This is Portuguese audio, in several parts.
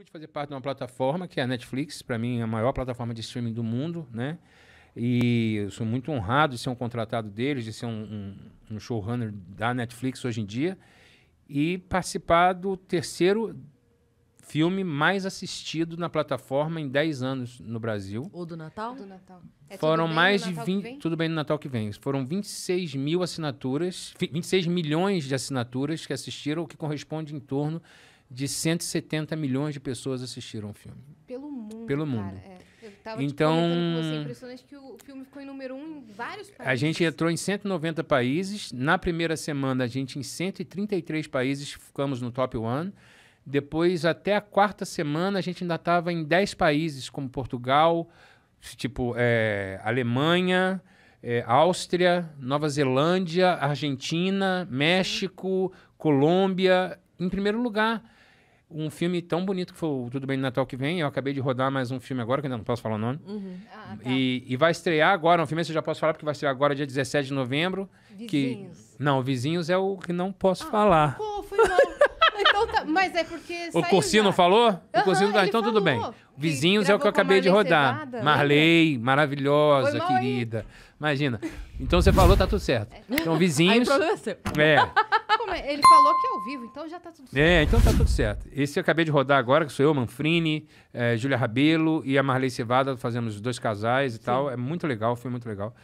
orgulho de fazer parte de uma plataforma que é a Netflix, para mim é a maior plataforma de streaming do mundo, né? E eu sou muito honrado de ser um contratado deles, de ser um, um, um showrunner da Netflix hoje em dia e participar do terceiro filme mais assistido na plataforma em 10 anos no Brasil. O do Natal? Do Natal. É Foram mais de 20. Tudo bem no Natal que vem. Foram 26 mil assinaturas, 26 milhões de assinaturas que assistiram, o que corresponde em torno de 170 milhões de pessoas assistiram o filme. Pelo mundo. Pelo mundo. Cara, é. Eu tava então, tipo, você, impressionante que o filme ficou em número um em vários países. A gente entrou em 190 países. Na primeira semana, a gente em 133 países ficamos no top one. Depois, até a quarta semana, a gente ainda estava em 10 países, como Portugal, tipo é, Alemanha, é, Áustria, Nova Zelândia, Argentina, México, Colômbia, em primeiro lugar um filme tão bonito que foi o Tudo Bem no Natal que vem. Eu acabei de rodar mais um filme agora, que ainda não posso falar o nome. Uhum. Ah, tá. e, e, vai estrear agora, um filme que eu já posso falar, porque vai estrear agora dia 17 de novembro. Vizinhos. Que... Não, Vizinhos é o que não posso ah, falar. Pô, foi mal. então tá... Mas é porque. O Cursino falou? Uhum, o Cursino tá. Então tudo bem. Vizinhos é o que eu acabei de rodar. Né? Marley, né? maravilhosa, querida. Imagina. Então você falou, tá tudo certo. É. Então, Vizinhos. Aí, é. como é. Ele falou que é ao vivo, então já tá tudo certo. É, então tá tudo certo. Esse eu acabei de rodar agora, que sou eu, Manfrini, é, Júlia Rabelo e a Marley Cevada, fazemos os dois casais e Sim. tal. É muito legal, foi muito legal.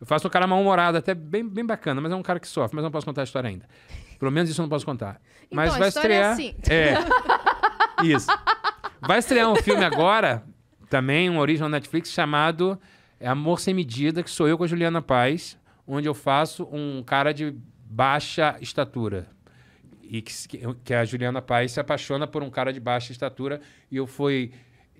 Eu faço um cara mal-humorado, até bem, bem bacana, mas é um cara que sofre, mas não posso contar a história ainda. Pelo menos isso eu não posso contar. Então, mas vai é estrear. É, assim. é. Isso. Vai estrear um filme agora, também, um original Netflix, chamado é Amor Sem Medida, que sou eu com a Juliana Paz, onde eu faço um cara de baixa estatura. E que, que a Juliana Paz se apaixona por um cara de baixa estatura e eu fui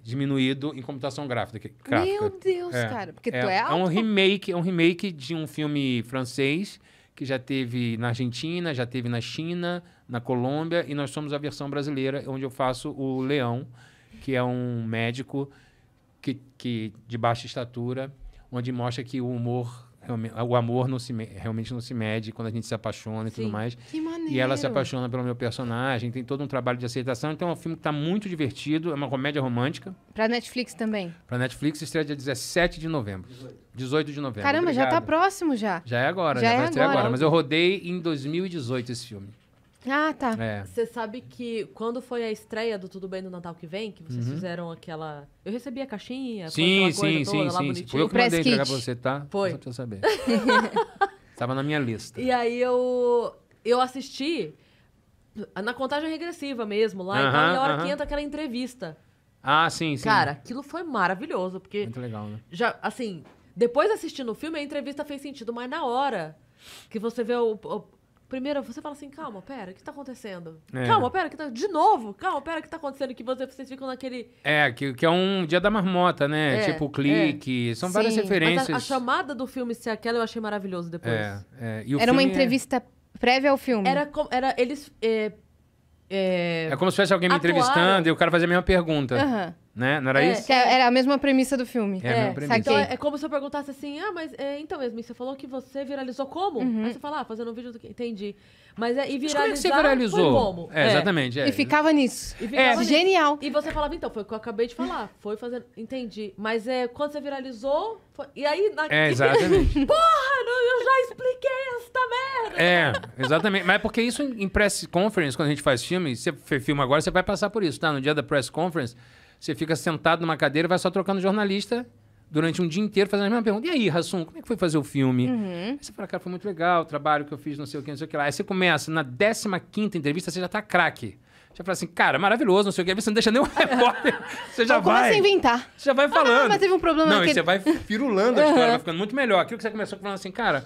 diminuído em computação gráfica. gráfica. Meu Deus, é, cara, porque é, tu é alto. É um remake, é um remake de um filme francês que já teve na Argentina, já teve na China, na Colômbia e nós somos a versão brasileira onde eu faço o Leão, que é um médico que, que de baixa estatura, onde mostra que o humor o amor não se, realmente não se mede quando a gente se apaixona e Sim. tudo mais. Que maneiro. E ela se apaixona pelo meu personagem, tem todo um trabalho de aceitação. Então é um filme que está muito divertido, é uma comédia romântica. Para Netflix também? Para Netflix estreia dia 17 de novembro. 18. 18 de novembro. Caramba, tá Obrigado. já está próximo já. Já é agora, já, né? é vai agora. agora. Mas eu rodei em 2018 esse filme. Ah, tá. É. Você sabe que quando foi a estreia do Tudo Bem no Natal que vem, que vocês uhum. fizeram aquela. Eu recebi a caixinha, sim, aquela coisa sim, toda sim, lá sim. bonitinha. Foi eu que mandei pra você, tá? Foi. Só pra você saber. Tava na minha lista. E aí eu, eu assisti na contagem regressiva mesmo, lá, uh -huh, e, hora uh -huh. que entra aquela entrevista. Ah, sim, sim. Cara, aquilo foi maravilhoso, porque. Muito legal, né? Já, assim, depois assistindo o filme, a entrevista fez sentido, mas na hora que você vê o, o Primeiro você fala assim, calma, pera, o que tá acontecendo? É. Calma, pera, que tá. De novo, calma, pera, o que tá acontecendo? Que você, vocês ficam naquele. É, que, que é um dia da marmota, né? É, tipo, é. clique. É. São Sim. várias referências. A, a, chamada do filme ser aquela eu achei maravilhoso depois. É, é Era uma é entrevista prévia ao filme. Era, era eles. É, como se fosse alguém me Atuaram. entrevistando e o cara fazia a mesma pergunta. Aham. Uhum. Né? Não era é, isso? É, era a mesma premissa do filme. É, é a mesma é. premissa. Então, é, é, como se eu perguntasse assim, ah, mas é, então mesmo, você falou que você viralizou como? Uhum. Aí você fala, ah, fazendo um vídeo do que... Entendi. Mas é, e viralizar mas como é que você viralizou? como? É, exatamente. E ficava nisso. E ficava é. Nisso. Genial. E você falava, então, foi o que eu acabei de falar. Foi fazendo... Entendi. Mas é, quando você viralizou... Foi... E aí... Na... É, exatamente. Porra, não, eu já expliquei esta merda! É, exatamente. mas é porque isso em press conference, quando a gente faz filme, você filma agora, você vai passar por isso, tá? No dia da press conference... Você fica sentado numa cadeira e vai só trocando jornalista durante um dia inteiro fazendo a mesma pergunta. E aí, Rassum, como é que foi fazer o filme? Uhum. você fala, cara, foi muito legal, o trabalho que eu fiz, não sei o que, não sei o que lá. Aí você começa, na 15 entrevista, você já tá craque. Já fala assim, cara, maravilhoso, não sei o que. você não deixa nem o repórter. Você já vai. Começa a inventar. Você já vai ah, falando. Ah, mas teve um problema Não, e você vai firulando a história, vai ficando muito melhor. Aquilo que você começou falando assim, cara,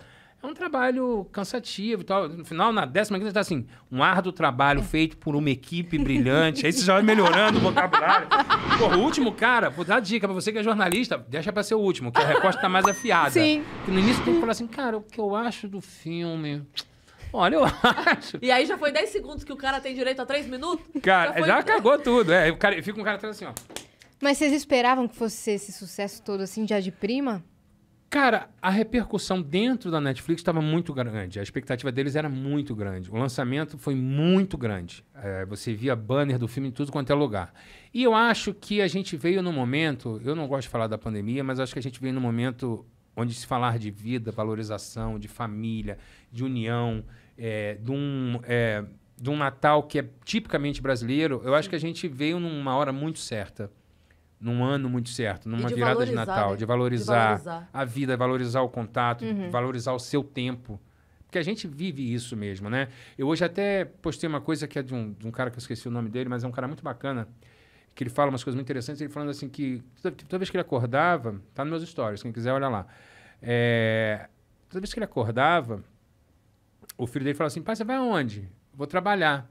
um trabalho cansativo e tal. No final, na décima quinta, tá assim, um árduo trabalho feito por uma equipe brilhante. Aí você já vai melhorando o vocabulário. Pô, o último, cara, vou dar dica pra você que é jornalista, deixa pra ser o último, que a resposta tá mais afiada. Sim. Porque no início tem que falar assim, cara, o que eu acho do filme... Olha, eu acho. E aí já foi 10 segundos que o cara tem direito a 3 minutos? Cara, já, já cagou tudo. É, o cara, fica um cara atrás assim, ó. Mas vocês esperavam que fosse esse sucesso todo assim, já de prima? Cara, a repercussão dentro da Netflix estava muito grande. A expectativa deles era muito grande. O lançamento foi muito grande. É, você via banner do filme em tudo quanto é lugar. E eu acho que a gente veio no momento. Eu não gosto de falar da pandemia, mas acho que a gente veio no momento onde se falar de vida, valorização, de família, de união, é, de, um, é, de um Natal que é tipicamente brasileiro. Eu acho que a gente veio numa hora muito certa num ano muito certo, numa de virada de Natal, né? de, valorizar de, valorizar a vida, valorizar o contato, uhum. valorizar o seu tempo. Porque a gente vive isso mesmo, né? Eu hoje até postei uma coisa que é de um, de um cara que eu esqueci o nome dele, mas é um cara muito bacana, que ele fala umas coisas muito interessantes, ele falando assim que toda, vez que ele acordava, tá nos meus stories, quem quiser olha lá. É, toda vez que ele acordava, o filho dele falava assim, pai, você vai aonde? Vou trabalhar.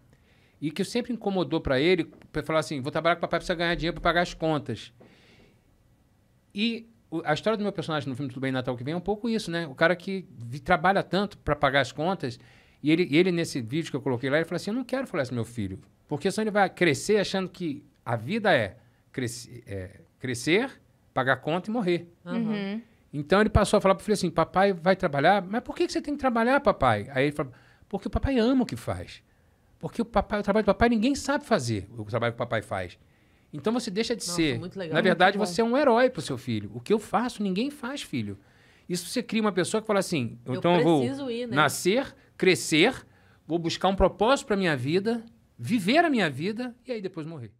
E que sempre incomodou para ele, para falar assim, vou trabalhar com o papai para ganhar dinheiro para pagar as contas. E a história do meu personagem no filme Tudo Bem Natal que vem é um pouco isso, né? O cara que trabalha tanto para pagar as contas, e ele, ele, nesse vídeo que eu coloquei lá, ele falou assim: Eu não quero falar isso meu filho, porque senão ele vai crescer achando que a vida é, crescer, é, crescer pagar conta e morrer. Uhum. Então ele passou a falar para o filho assim: Papai vai trabalhar, mas por que, que você tem que trabalhar, papai? Aí ele falou: Porque o papai ama o que faz. Porque o, papai, o trabalho do papai ninguém sabe fazer, o trabalho que o papai faz. Então você deixa de Nossa, ser. Legal, Na verdade, você é um herói pro seu filho. O que eu faço, ninguém faz, filho. Isso você cria uma pessoa que fala assim: eu então eu vou ir, né? nascer, crescer, vou buscar um propósito para minha vida, viver a minha vida e aí depois morrer.